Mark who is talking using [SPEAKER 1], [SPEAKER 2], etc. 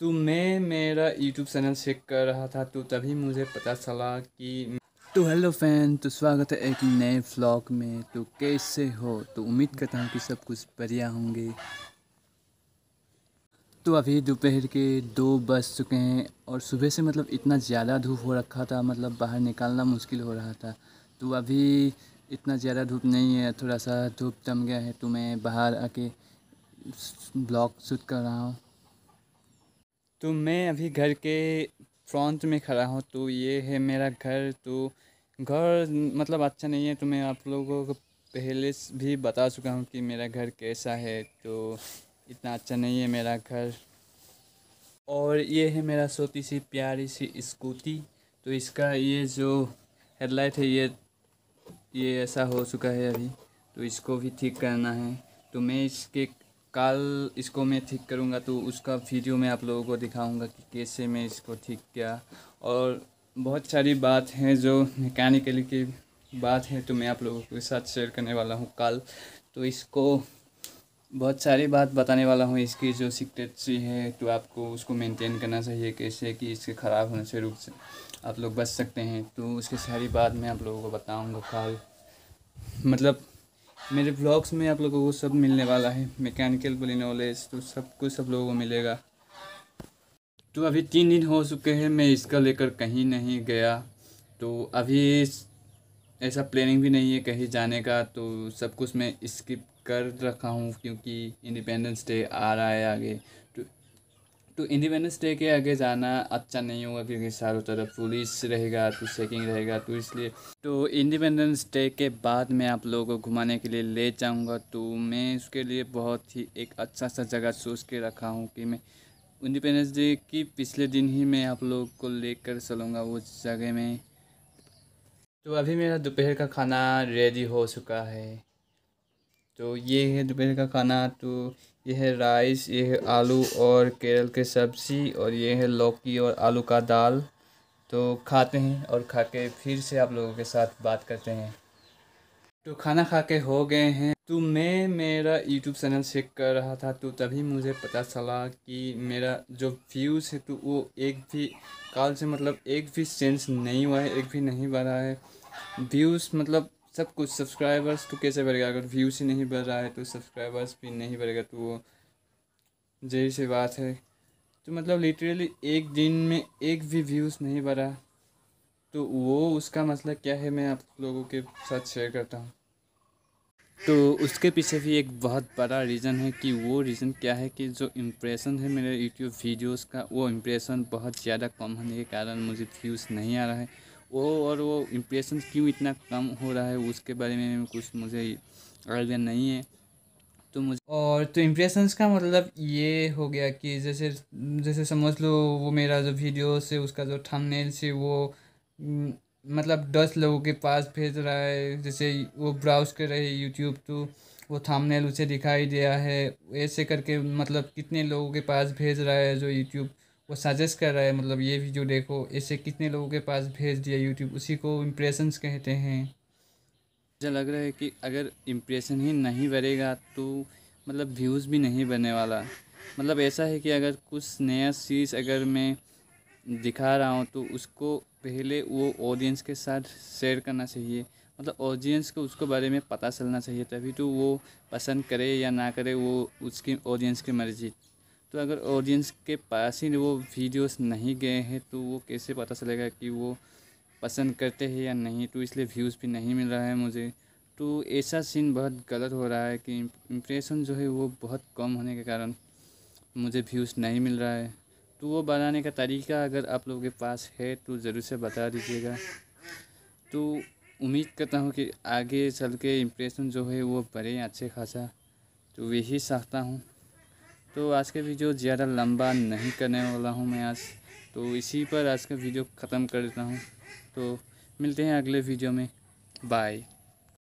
[SPEAKER 1] तो मैं मेरा यूट्यूब चैनल चेक कर रहा था तो तभी मुझे पता चला कि तो हेलो फैन तो स्वागत है एक नए व्लॉग में तो कैसे हो तो उम्मीद करता हूँ कि सब कुछ बढ़िया होंगे तो अभी दोपहर के दो बज चुके हैं और सुबह से मतलब इतना ज़्यादा धूप हो रखा था मतलब बाहर निकालना मुश्किल हो रहा था तो अभी इतना ज़्यादा धूप नहीं है थोड़ा सा धूप जम गया है तो मैं बाहर आके ब्लॉग शूट कर रहा हूँ तो मैं अभी घर के फ्रंट में खड़ा हूँ तो ये है मेरा घर तो घर मतलब अच्छा नहीं है तो मैं आप लोगों को पहले भी बता चुका हूँ कि मेरा घर कैसा है तो इतना अच्छा नहीं है मेरा घर और ये है मेरा छोटी सी प्यारी सी स्कूटी तो इसका ये जो हेडलाइट है ये ये ऐसा हो चुका है अभी तो इसको भी ठीक करना है तो मैं इसके कल इसको मैं ठीक करूँगा तो उसका वीडियो मैं आप लोगों को दिखाऊँगा कि कैसे मैं इसको ठीक किया और बहुत सारी बात हैं जो मैकेनिकली की बात है तो मैं आप लोगों के साथ शेयर करने वाला हूँ कल तो इसको बहुत सारी बात बताने वाला हूँ इसकी जो सी है तो आपको उसको मेंटेन करना चाहिए कैसे कि इसके ख़राब होने से रुक से आप लोग बच सकते हैं तो उसकी सारी बात मैं आप लोगों को बताऊँगा कल मतलब मेरे ब्लॉग्स में आप लोगों को सब मिलने वाला है मैकेनिकल बोली नॉलेज तो सब कुछ सब लोगों को मिलेगा तो अभी तीन दिन हो चुके हैं मैं इसका लेकर कहीं नहीं गया तो अभी ऐसा प्लानिंग भी नहीं है कहीं जाने का तो सब कुछ मैं स्किप कर रखा हूँ क्योंकि इंडिपेंडेंस डे आ रहा है आगे तो इंडिपेंडेंस डे के आगे जाना अच्छा नहीं होगा क्योंकि चारों तरफ पुलिस रहेगा तो चेकिंग रहेगा तो इसलिए तो इंडिपेंडेंस डे के बाद मैं आप लोगों को घुमाने के लिए ले जाऊँगा तो मैं उसके लिए बहुत ही एक अच्छा सा जगह सोच के रखा हूँ कि मैं इंडिपेंडेंस डे की पिछले दिन ही मैं आप लोग को लेकर चलूँगा उस जगह में तो अभी मेरा दोपहर का खाना रेडी हो चुका है तो ये है दोपहर का खाना तो ये है राइस ये है आलू और केरल के सब्ज़ी और ये है लौकी और आलू का दाल तो खाते हैं और खा के फिर से आप लोगों के साथ बात करते हैं तो खाना खा के हो गए हैं तो मैं मेरा यूट्यूब चैनल चेक कर रहा था तो तभी मुझे पता चला कि मेरा जो व्यूज़ है तो वो एक भी काल से मतलब एक भी चेंज नहीं हुआ है एक भी नहीं बढ़ा है व्यूज़ मतलब सब कुछ सब्सक्राइबर्स तो कैसे बढ़ेगा अगर व्यूज़ ही नहीं बढ़ रहा है तो सब्सक्राइबर्स भी नहीं बढ़ेगा तो वो जहर सी बात है तो मतलब लिटरली एक दिन में एक भी व्यूज़ नहीं बढ़ा तो वो उसका मसला मतलब क्या है मैं आप लोगों के साथ शेयर करता हूँ तो उसके पीछे भी एक बहुत बड़ा रीज़न है कि वो रीज़न क्या है कि जो इम्प्रेशन है मेरे यूट्यूब वीडियोस का वो इम्प्रेशन बहुत ज़्यादा कम होने के कारण मुझे व्यूज़ नहीं आ रहा है वो और वो इम्प्रेशन क्यों इतना कम हो रहा है उसके बारे में कुछ मुझे आइडिया नहीं है तो मुझे और तो इम्प्रेशंस का मतलब ये हो गया कि जैसे जैसे समझ लो वो मेरा जो वीडियो से उसका जो थंबनेल से वो मतलब दस लोगों के पास भेज रहा है जैसे वो ब्राउज कर रहे हैं यूट्यूब तो वो थंबनेल उसे दिखाई दिया है ऐसे करके मतलब कितने लोगों के पास भेज रहा है जो यूट्यूब वो सजेस्ट कर रहा है मतलब ये वीडियो देखो ऐसे कितने लोगों के पास भेज दिया यूट्यूब उसी को इम्प्रेशंस कहते हैं मुझे लग रहा है कि अगर इम्प्रेशन ही नहीं बढ़ेगा तो मतलब व्यूज़ भी नहीं बनने वाला मतलब ऐसा है कि अगर कुछ नया चीज़ अगर मैं दिखा रहा हूँ तो उसको पहले वो ऑडियंस के साथ शेयर करना चाहिए मतलब ऑडियंस को उसको बारे में पता चलना चाहिए तभी तो वो पसंद करे या ना करे वो उसकी ऑडियंस की मर्ज़ी तो अगर ऑडियंस के पास ही वो वीडियोस नहीं गए हैं तो वो कैसे पता चलेगा कि वो पसंद करते हैं या नहीं तो इसलिए व्यूज़ भी नहीं मिल रहा है मुझे तो ऐसा सीन बहुत गलत हो रहा है कि इम्प्रेशन जो है वो बहुत कम होने के कारण मुझे व्यूज़ नहीं मिल रहा है तो वो बनाने का तरीका अगर आप लोगों के पास है तो ज़रूर से बता दीजिएगा तो उम्मीद करता हूँ कि आगे चल के इम्प्रेशन जो है वो बढ़े अच्छे खासा तो यही चाहता हूँ तो आज का वीडियो ज़्यादा लंबा नहीं करने वाला हूँ मैं आज तो इसी पर आज का वीडियो ख़त्म कर देता हूँ तो मिलते हैं अगले वीडियो में बाय